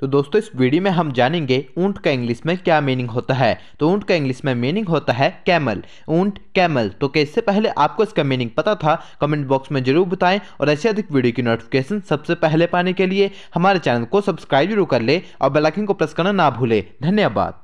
तो दोस्तों इस वीडियो में हम जानेंगे ऊंट का इंग्लिश में क्या मीनिंग होता है तो ऊंट का इंग्लिश में मीनिंग होता है कैमल ऊंट कैमल तो इससे पहले आपको इसका मीनिंग पता था कमेंट बॉक्स में जरूर बताएं और ऐसे अधिक वीडियो की नोटिफिकेशन सबसे पहले पाने के लिए हमारे चैनल को सब्सक्राइब जरूर कर ले और बेलाइकिन को प्रेस करना ना भूले धन्यवाद